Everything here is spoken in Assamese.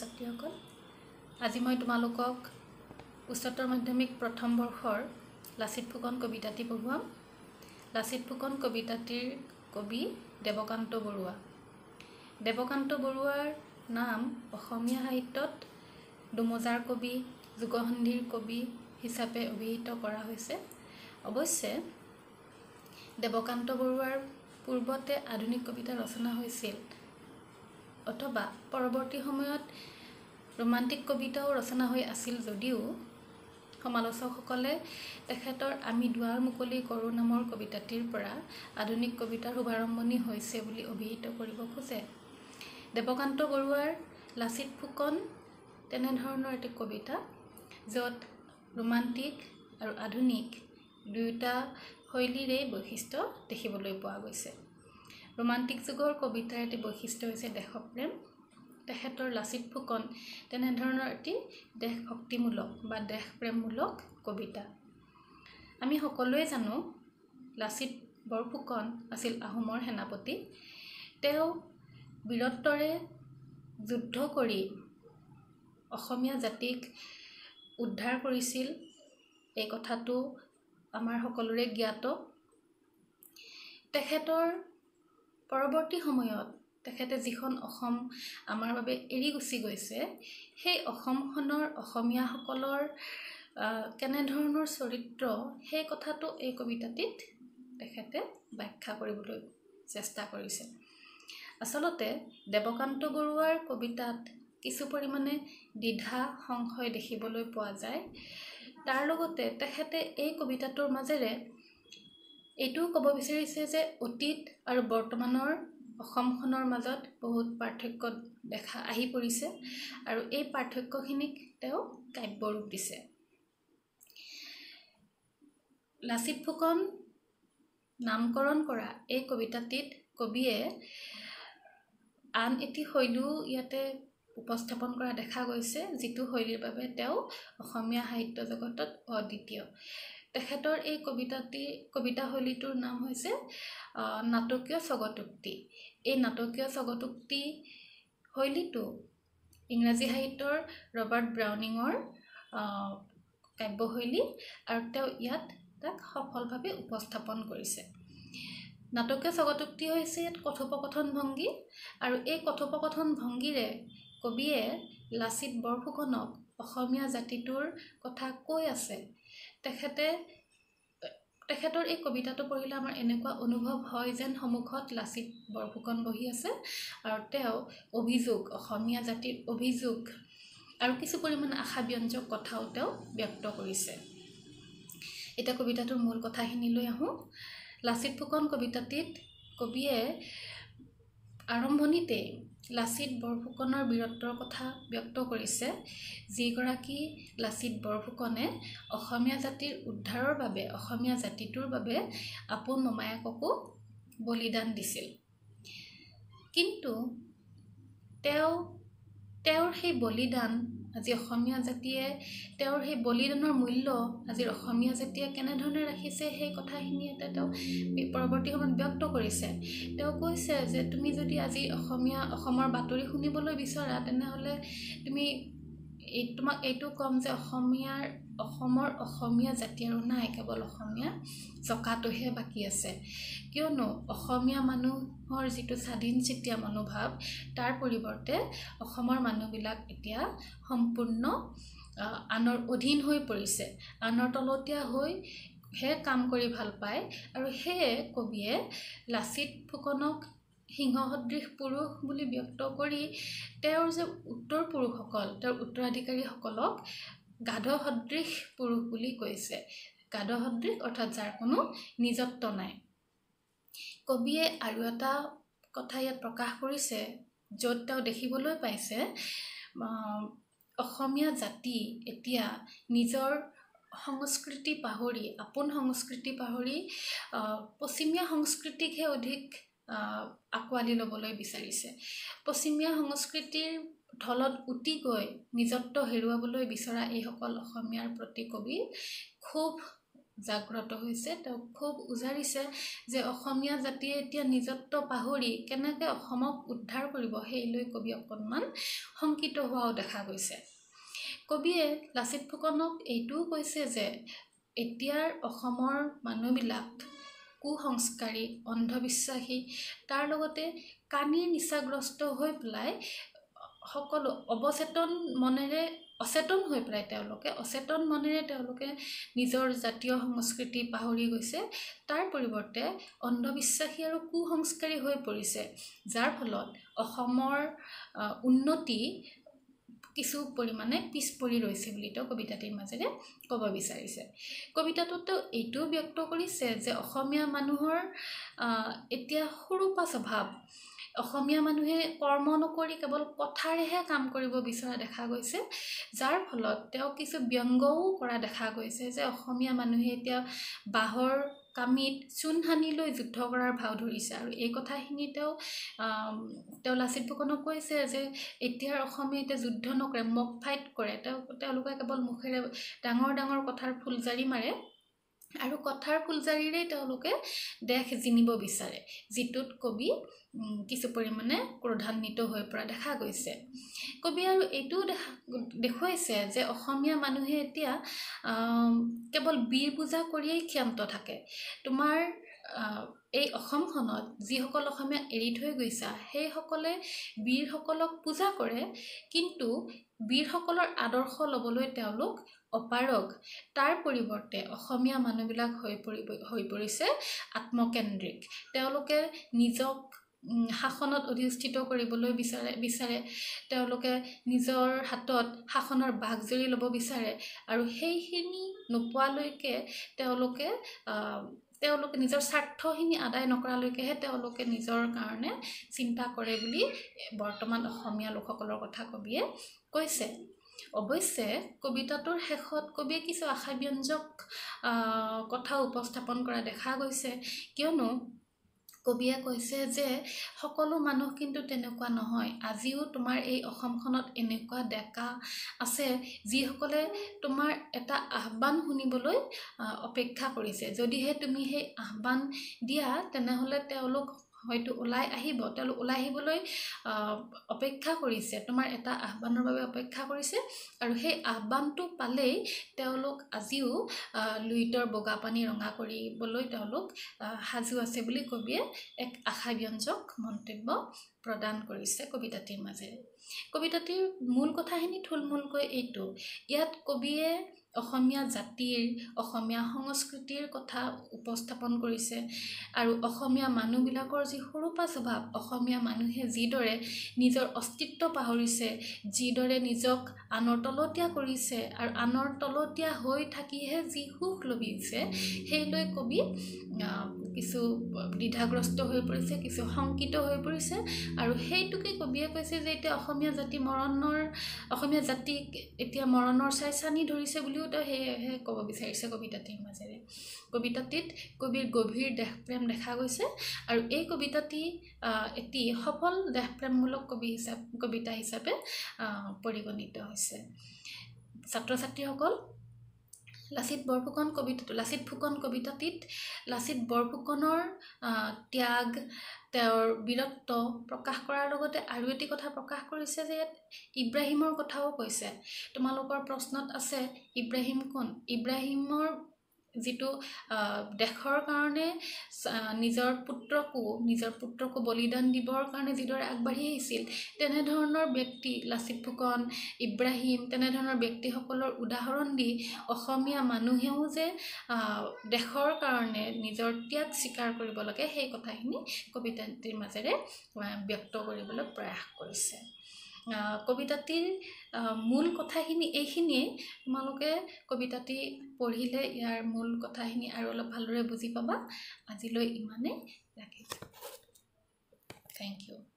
ছাত্ৰ ছাত্ৰীসকল আজি মই তোমালোকক উচ্চতৰ মাধ্যমিক প্ৰথম বৰ্ষৰ লাচিত ফুকন কবিতাটি পঢ়ুৱাম লাচিত ফুকন কবিতাটিৰ কবি দেৱকান্ত বৰুৱা দেৱকান্ত বৰুৱাৰ নাম অসমীয়া সাহিত্যত দুমজাৰ কবি যুগসন্ধিৰ কবি হিচাপে অভিহিত কৰা হৈছে অৱশ্যে দেৱকান্ত বৰুৱাৰ পূৰ্বতে আধুনিক কবিতা ৰচনা হৈছিল অথবা পৰৱৰ্তী সময়ত ৰোমান্টিক কবিতাও ৰচনা হৈ আছিল যদিও সমালোচকসকলে তেখেতৰ আমি দুৱাৰ মুকলি কৰোঁ নামৰ কবিতাটিৰ পৰা আধুনিক কবিতাৰ শুভাৰম্ভণি হৈছে বুলি অভিহিত কৰিব খোজে দেৱকান্ত বৰুৱাৰ লাচিত ফুকন তেনেধৰণৰ এটি কবিতা য'ত ৰোমান্টিক আৰু আধুনিক দুয়োটা শৈলীৰেই বৈশিষ্ট্য দেখিবলৈ পোৱা গৈছে ৰোমান্তিক যুগৰ কবিতাৰ এটি বৈশিষ্ট্য হৈছে দেশপ্ৰেম তেখেতৰ লাচিত ফুকন তেনেধৰণৰ এটি দেশভক্তিমূলক বা দেশপ্ৰেমমূলক কবিতা আমি সকলোৱে জানো লাচিত বৰফুকন আছিল আহোমৰ সেনাপতি তেওঁ বীৰত্বৰে যুদ্ধ কৰি অসমীয়া জাতিক উদ্ধাৰ কৰিছিল এই কথাটো আমাৰ সকলোৰে জ্ঞাত তেখেতৰ পৰৱৰ্তী সময়ত তেখেতে যিখন অসম আমাৰ বাবে এৰি গুচি গৈছে সেই অসমখনৰ অসমীয়াসকলৰ কেনেধৰণৰ চৰিত্ৰ সেই কথাটো এই কবিতাটিত তেখেতে ব্যাখ্যা কৰিবলৈ চেষ্টা কৰিছে আচলতে দেৱকান্ত বৰুৱাৰ কবিতাত কিছু পৰিমাণে দ্বিধা সংশয় দেখিবলৈ পোৱা যায় তাৰ লগতে তেখেতে এই কবিতাটোৰ মাজেৰে এইটোও ক'ব বিচাৰিছে যে অতীত আৰু বৰ্তমানৰ অসমখনৰ মাজত বহুত পাৰ্থক্য দেখা আহি পৰিছে আৰু এই পাৰ্থক্যখিনিক তেওঁ কাব্য ৰূপ দিছে লাচিত ফুকন নামকৰণ কৰা এই কবিতাটিত কবিয়ে আন এটি শৈলীও ইয়াতে উপস্থাপন কৰা দেখা গৈছে যিটো শৈলীৰ বাবে তেওঁ অসমীয়া সাহিত্য জগতত অদ্বিতীয় তেখেতৰ এই কবিতাটি কবিতাশৈলীটোৰ নাম হৈছে নাটকীয় স্বগতোক্তি এই নাটকীয় স্বগতোক্তি শৈলীটো ইংৰাজী সাহিত্যৰ ৰবাৰ্ট ব্ৰাউনিঙৰ কাব্যশৈলী আৰু তেওঁ ইয়াত তাক সফলভাৱে উপস্থাপন কৰিছে নাটকীয় স্বগতোক্তি হৈছে ইয়াত কথোপকথন ভংগী আৰু এই কথোপকথন ভংগীৰে কবিয়ে লাচিত বৰফুকনক অসমীয়া জাতিটোৰ কথা কৈ আছে তেখেতে তেখেতৰ এই কবিতাটো পঢ়িলে আমাৰ এনেকুৱা অনুভৱ হয় যেন সন্মুখত লাচিত বৰফুকন বহি আছে আৰু তেওঁ অভিযোগ অসমীয়া জাতিৰ অভিযোগ আৰু কিছু পৰিমাণে আশা ব্যঞ্জক কথাও তেওঁ ব্যক্ত কৰিছে এতিয়া কবিতাটোৰ মূল কথাখিনিলৈ আহোঁ লাচিত ফুকন কবিতাটিত কবিয়ে আৰম্ভণিতেই লাচিত বৰফুকনৰ বীৰত্বৰ কথা ব্যক্ত কৰিছে যিগৰাকী লাচিত বৰফুকনে অসমীয়া জাতিৰ উদ্ধাৰৰ বাবে অসমীয়া জাতিটোৰ বাবে আপোন মোমায়েককো বলিদান দিছিল কিন্তু তেওঁ তেওঁৰ সেই বলিদান আজি অসমীয়া জাতিয়ে তেওঁৰ সেই বলিদানৰ মূল্য আজি অসমীয়া জাতিয়ে কেনেধৰণে ৰাখিছে সেই কথাখিনি এটা তেওঁ পৰৱৰ্তী সময়ত ব্যক্ত কৰিছে তেওঁ কৈছে যে তুমি যদি আজি অসমীয়া অসমৰ বাতৰি শুনিবলৈ বিচৰা তেনেহ'লে তুমি এই তোমাক এইটো ক'ম যে অসমীয়াৰ অসমৰ অসমীয়া জাতি আৰু নাই কেৱল অসমীয়া চকাটোহে বাকী আছে কিয়নো অসমীয়া মানুহৰ যিটো স্বাধীন চিতীয়া মনোভাৱ তাৰ পৰিৱৰ্তে অসমৰ মানুহবিলাক এতিয়া সম্পূৰ্ণ আনৰ অধীন হৈ পৰিছে আনৰ তলতীয়া হৈ সেয়ে কাম কৰি ভাল পায় আৰু সেয়ে কবিয়ে লাচিত ফুকনক সিংহ সদৃশ পুৰুষ বুলি ব্যক্ত কৰি তেওঁৰ যে উত্তৰ পুৰুষসকল তেওঁৰ উত্তৰাধিকাৰীসকলক গাধ সদৃশ পুৰুষ বুলি কৈছে গাধ সদৃশ অৰ্থাৎ যাৰ কোনো নিজত্ব নাই কবিয়ে আৰু এটা কথা ইয়াত প্ৰকাশ কৰিছে য'ত তেওঁ দেখিবলৈ পাইছে অসমীয়া জাতি এতিয়া নিজৰ সংস্কৃতি পাহৰি আপোন সংস্কৃতি পাহৰি পশ্চিমীয়া সংস্কৃতিকহে অধিক আঁকোৱালি ল'বলৈ বিচাৰিছে পশ্চিমীয়া সংস্কৃতিৰ ঢলত উটি গৈ নিজত্ব হেৰুৱাবলৈ বিচৰা এইসকল অসমীয়াৰ প্ৰতি কবি খুব জাগ্ৰত হৈছে তেওঁক খুব উজাৰিছে যে অসমীয়া জাতিয়ে এতিয়া নিজত্ব পাহৰি কেনেকৈ অসমক উদ্ধাৰ কৰিব সেই লৈ কবি অকণমান শংকিত হোৱাও দেখা গৈছে কবিয়ে লাচিত ফুকনক এইটোও কৈছে যে এতিয়াৰ অসমৰ মানুহবিলাক কু সংস্কাৰী অন্ধবিশ্বাসী তাৰ লগতে কানি নিচাগ্ৰস্ত হৈ পেলাই সকলো অৱচেতন মনেৰে অচেতন হৈ পেলাই তেওঁলোকে অচেতন মনেৰে তেওঁলোকে নিজৰ জাতীয় সংস্কৃতি পাহৰি গৈছে তাৰ পৰিৱৰ্তে অন্ধবিশ্বাসী আৰু কু সংস্কাৰী হৈ পৰিছে যাৰ ফলত অসমৰ উন্নতি কিছু পৰিমাণে পিছ পৰি ৰৈছে বুলি তেওঁ কবিতাটিৰ মাজেৰে ক'ব বিচাৰিছে কবিতাটোত তেওঁ এইটোও ব্যক্ত কৰিছে যে অসমীয়া মানুহৰ এতিয়া সৰুপা স্বভাৱ অসমীয়া মানুহে কৰ্ম নকৰি কেৱল কথাৰেহে কাম কৰিব বিচৰা দেখা গৈছে যাৰ ফলত তেওঁ কিছু ব্যংগও কৰা দেখা গৈছে যে অসমীয়া মানুহে এতিয়া বাঁহৰ কামিত লৈ যুদ্ধ কৰাৰ ভাও ধৰিছে আৰু এই কথাখিনি তেওঁ তেওঁ লাচিত ফুকনক কৈছে যে এতিয়াৰ অসমে এতিয়া যুদ্ধ নকৰে মক ফাইট কৰে তেওঁ তেওঁলোকে কেৱল মুখেৰে ডাঙৰ ডাঙৰ কথাৰ ফুলজাৰি মাৰে আৰু কথাৰ ফুলজাৰিৰেই তেওঁলোকে দেশ জিনিব বিচাৰে যিটোত কবি কিছু পৰিমাণে ক্ৰধান্বিত হৈ পৰা দেখা গৈছে কবি আৰু এইটোও দেখা দেখুৱাইছে যে অসমীয়া মানুহে এতিয়া কেৱল বীৰ পূজা কৰিয়েই ক্ষান্ত থাকে তোমাৰ এই অসমখনত যিসকল অসমীয়া এৰি থৈ গৈছা সেইসকলে বীৰসকলক পূজা কৰে কিন্তু বীৰসকলৰ আদৰ্শ ল'বলৈ তেওঁলোক অপাৰগ তাৰ পৰিৱৰ্তে অসমীয়া মানুহবিলাক হৈ পৰি হৈ পৰিছে আত্মকেন্দ্ৰিক তেওঁলোকে নিজক শাসনত অধিষ্ঠিত কৰিবলৈ বিচাৰে বিচাৰে তেওঁলোকে নিজৰ হাতত শাসনৰ বাক জুৰি ল'ব বিচাৰে আৰু সেইখিনি নোপোৱালৈকে তেওঁলোকে তেওঁলোকে নিজৰ স্বাৰ্থখিনি আদায় নকৰালৈকেহে তেওঁলোকে নিজৰ কাৰণে চিন্তা কৰে বুলি বৰ্তমান অসমীয়া লোকসকলৰ কথা কবিয়ে কৈছে অৱশ্যে কবিতাটোৰ শেষত কবিয়ে কিছু আশাব্যঞ্জক কথা উপস্থাপন কৰা দেখা গৈছে কিয়নো কবিয়ে কৈছে যে সকলো মানুহ কিন্তু তেনেকুৱা নহয় আজিও তোমাৰ এই অসমখনত এনেকুৱা ডেকা আছে যিসকলে তোমাৰ এটা আহ্বান শুনিবলৈ অপেক্ষা কৰিছে যদিহে তুমি সেই আহ্বান দিয়া তেনেহ'লে তেওঁলোক হয়তো ওলাই আহিব তেওঁলোক ওলাই আহিবলৈ অপেক্ষা কৰিছে তোমাৰ এটা আহ্বানৰ বাবে অপেক্ষা কৰিছে আৰু সেই আহ্বানটো পালেই তেওঁলোক আজিও লুইটৰ বগা পানী ৰঙা কৰিবলৈ তেওঁলোক সাজু আছে বুলি কবিয়ে এক আশা ব্যঞ্জক মন্তব্য প্ৰদান কৰিছে কবিতাটিৰ মাজেৰে কবিতাটিৰ মূল কথাখিনি থুলমূলকৈ এইটো ইয়াত কবিয়ে অসমীয়া জাতিৰ অসমীয়া সংস্কৃতিৰ কথা উপস্থাপন কৰিছে আৰু অসমীয়া মানুহবিলাকৰ যি সৰুপা স্বভাৱ অসমীয়া মানুহে যিদৰে নিজৰ অস্তিত্ব পাহৰিছে যিদৰে নিজক আনৰ তলতীয়া কৰিছে আৰু আনৰ তলতীয়া হৈ থাকিহে যি সুখ লভিছে সেই লৈ কবি কিছু দ্বিধাগ্ৰস্ত হৈ পৰিছে কিছু শংকিত হৈ পৰিছে আৰু সেইটোকে কবিয়ে কৈছে যে এতিয়া অসমীয়া জাতি মৰণৰ অসমীয়া জাতিক এতিয়া মৰণৰ চাই চানি ধৰিছে বুলিও তেওঁ সেয়েহে ক'ব বিচাৰিছে কবিতাটিৰ মাজেৰে কবিতাটিত কবিৰ গভীৰ দেহপ্ৰেম দেখা গৈছে আৰু এই কবিতাটি এটি সফল দেশপ্ৰেমমূলক কবি হিচাপ কবিতা হিচাপে পৰিগণিত হৈছে ছাত্ৰ ছাত্ৰীসকল লাচিত বৰফুকন কবিতাটো লাচিত ফুকন কবিতাটিত লাচিত বৰফুকনৰ ত্যাগ তেওঁৰ বীৰত্ব প্ৰকাশ কৰাৰ লগতে আৰু এটি কথা প্ৰকাশ কৰিছে যে ইয়াত ইব্ৰাহিমৰ কথাও কৈছে তোমালোকৰ প্ৰশ্নত আছে ইব্ৰাহিম কোন ইব্ৰাহিমৰ যিটো দেশৰ কাৰণে নিজৰ পুত্ৰকো নিজৰ পুত্ৰকো বলিদান দিবৰ কাৰণে যিদৰে আগবাঢ়ি আহিছিল তেনেধৰণৰ ব্যক্তি লাচিত ফুকন ইব্ৰাহিম তেনেধৰণৰ ব্যক্তিসকলৰ উদাহৰণ দি অসমীয়া মানুহেও যে দেশৰ কাৰণে নিজৰ ত্যাগ স্বীকাৰ কৰিব লাগে সেই কথাখিনি কবিতাটিৰ মাজেৰে ব্যক্ত কৰিবলৈ প্ৰয়াস কৰিছে কবিতাটিৰ মূল কথাখিনি এইখিনিয়ে তোমালোকে কবিতাটি পঢ়িলে ইয়াৰ মূল কথাখিনি আৰু অলপ ভালদৰে বুজি পাবা আজিলৈ ইমানেই ৰাখিছোঁ থেংক ইউ